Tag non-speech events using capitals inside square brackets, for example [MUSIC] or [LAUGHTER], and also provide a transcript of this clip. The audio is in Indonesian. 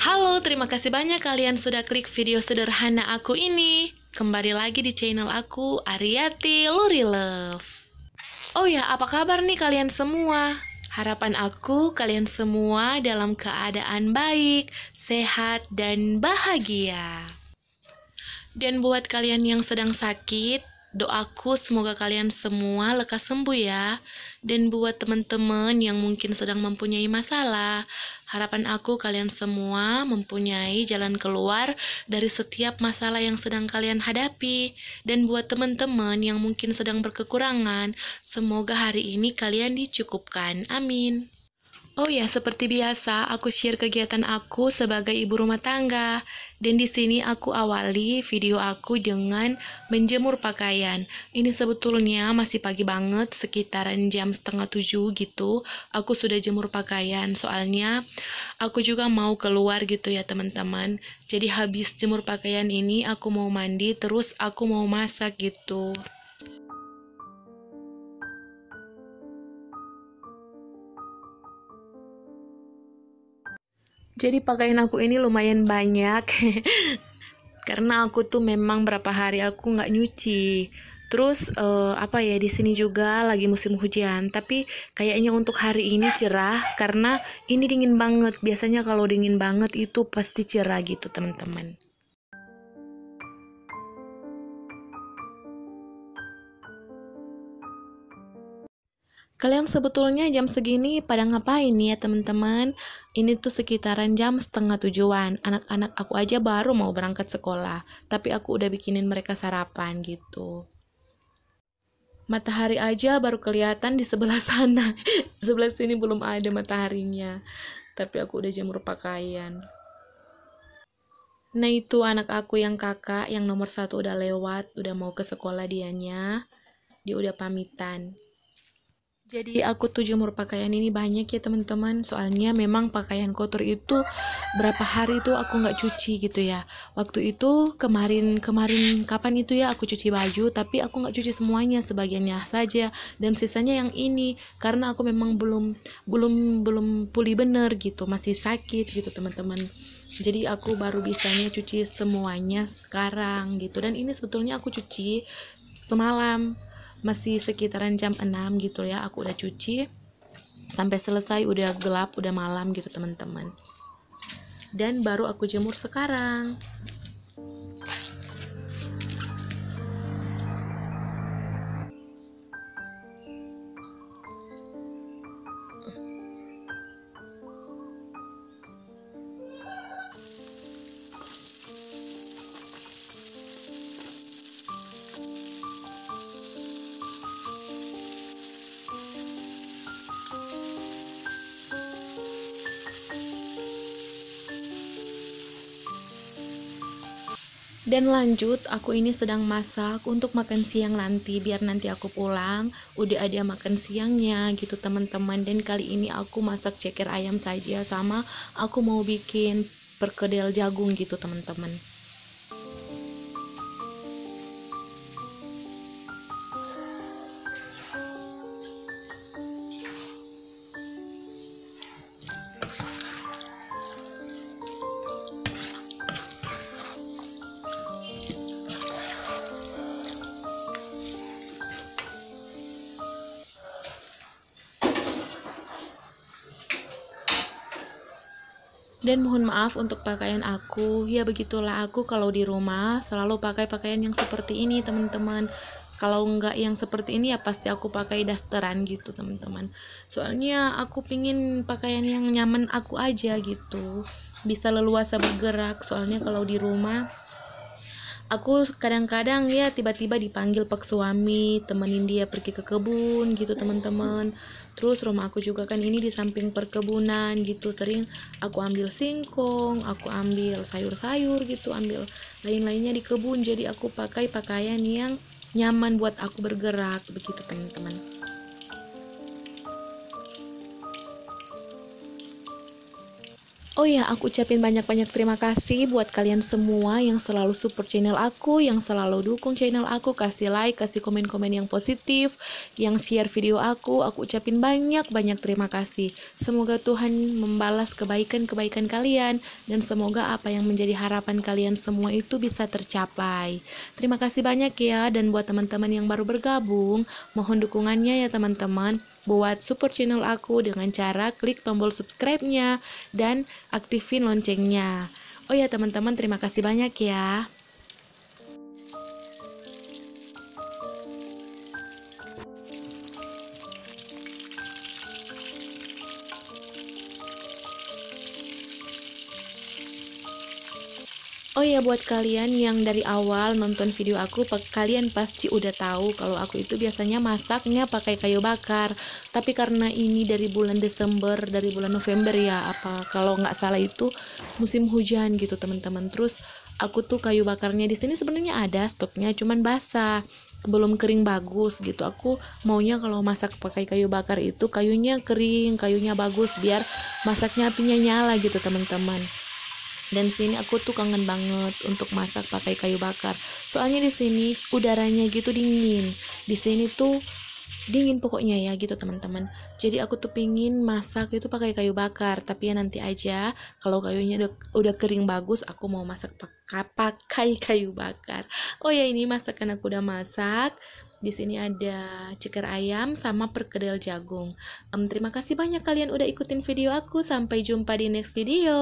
Halo, terima kasih banyak kalian sudah klik video sederhana aku ini. Kembali lagi di channel aku, Ariati Luri Love. Oh ya, apa kabar nih kalian semua? Harapan aku kalian semua dalam keadaan baik, sehat, dan bahagia. Dan buat kalian yang sedang sakit, doaku semoga kalian semua lekas sembuh ya. Dan buat teman-teman yang mungkin sedang mempunyai masalah, harapan aku kalian semua mempunyai jalan keluar dari setiap masalah yang sedang kalian hadapi. Dan buat teman-teman yang mungkin sedang berkekurangan, semoga hari ini kalian dicukupkan. Amin. Oh ya, seperti biasa, aku share kegiatan aku sebagai ibu rumah tangga. Dan di sini aku awali video aku dengan menjemur pakaian. Ini sebetulnya masih pagi banget, sekitaran jam setengah tujuh gitu. Aku sudah jemur pakaian, soalnya aku juga mau keluar gitu ya teman-teman. Jadi habis jemur pakaian ini, aku mau mandi, terus aku mau masak gitu. jadi pakaian aku ini lumayan banyak [LAUGHS] karena aku tuh memang berapa hari aku nggak nyuci Terus uh, apa ya di sini juga lagi musim hujan, tapi kayaknya untuk hari ini cerah karena ini dingin banget. Biasanya kalau dingin banget itu pasti cerah gitu, teman-teman. Kalian sebetulnya jam segini pada ngapain ya teman-teman? Ini tuh sekitaran jam setengah tujuan. Anak-anak aku aja baru mau berangkat sekolah, tapi aku udah bikinin mereka sarapan gitu. Matahari aja baru kelihatan di sebelah [LAUGHS] sana. sebelah sini belum ada mataharinya. Tapi aku udah jemur pakaian. Nah itu anak aku yang kakak yang nomor satu udah lewat, udah mau ke sekolah dianya. Dia udah pamitan. Jadi aku tuh jemur pakaian ini banyak ya teman-teman Soalnya memang pakaian kotor itu berapa hari itu aku gak cuci gitu ya Waktu itu kemarin-kemarin kapan itu ya aku cuci baju Tapi aku gak cuci semuanya sebagiannya saja Dan sisanya yang ini Karena aku memang belum belum belum pulih bener gitu Masih sakit gitu teman-teman jadi aku baru bisanya cuci semuanya sekarang gitu dan ini sebetulnya aku cuci semalam masih sekitaran jam 6 gitu ya aku udah cuci sampai selesai udah gelap udah malam gitu teman-teman dan baru aku jemur sekarang Dan lanjut, aku ini sedang masak untuk makan siang nanti, biar nanti aku pulang, udah ada makan siangnya gitu teman-teman. Dan kali ini aku masak ceker ayam saja, sama aku mau bikin perkedel jagung gitu teman-teman. Dan mohon maaf untuk pakaian aku. Ya begitulah aku kalau di rumah selalu pakai pakaian yang seperti ini, teman-teman. Kalau nggak yang seperti ini ya pasti aku pakai dasteran gitu, teman-teman. Soalnya aku pingin pakaian yang nyaman aku aja gitu. Bisa leluasa bergerak. Soalnya kalau di rumah aku kadang-kadang ya tiba-tiba dipanggil pak suami temenin dia pergi ke kebun gitu teman-teman terus rumah aku juga kan ini di samping perkebunan gitu sering aku ambil singkong aku ambil sayur-sayur gitu ambil lain-lainnya di kebun jadi aku pakai pakaian yang nyaman buat aku bergerak begitu teman-teman Oh ya, aku ucapin banyak-banyak terima kasih buat kalian semua yang selalu support channel aku, yang selalu dukung channel aku, kasih like, kasih komen-komen yang positif, yang share video aku. Aku ucapin banyak-banyak terima kasih. Semoga Tuhan membalas kebaikan-kebaikan kalian dan semoga apa yang menjadi harapan kalian semua itu bisa tercapai. Terima kasih banyak ya dan buat teman-teman yang baru bergabung, mohon dukungannya ya teman-teman buat support channel aku dengan cara klik tombol subscribe-nya dan aktifin loncengnya. Oh ya teman-teman terima kasih banyak ya. Oh ya buat kalian yang dari awal nonton video aku, kalian pasti udah tahu kalau aku itu biasanya masaknya pakai kayu bakar. Tapi karena ini dari bulan Desember, dari bulan November ya, apa kalau nggak salah itu musim hujan gitu teman-teman. Terus aku tuh kayu bakarnya di sini sebenarnya ada stoknya, cuman basah belum kering bagus gitu aku maunya kalau masak pakai kayu bakar itu kayunya kering kayunya bagus biar masaknya apinya nyala gitu teman-teman dan sini aku tuh kangen banget untuk masak pakai kayu bakar soalnya di sini udaranya gitu dingin di sini tuh dingin pokoknya ya gitu teman-teman jadi aku tuh pingin masak itu pakai kayu bakar tapi ya nanti aja kalau kayunya udah, udah kering bagus aku mau masak pakai kayu bakar oh ya ini masakan aku udah masak di sini ada ceker ayam sama perkedel jagung. Um, terima kasih banyak kalian udah ikutin video aku. Sampai jumpa di next video.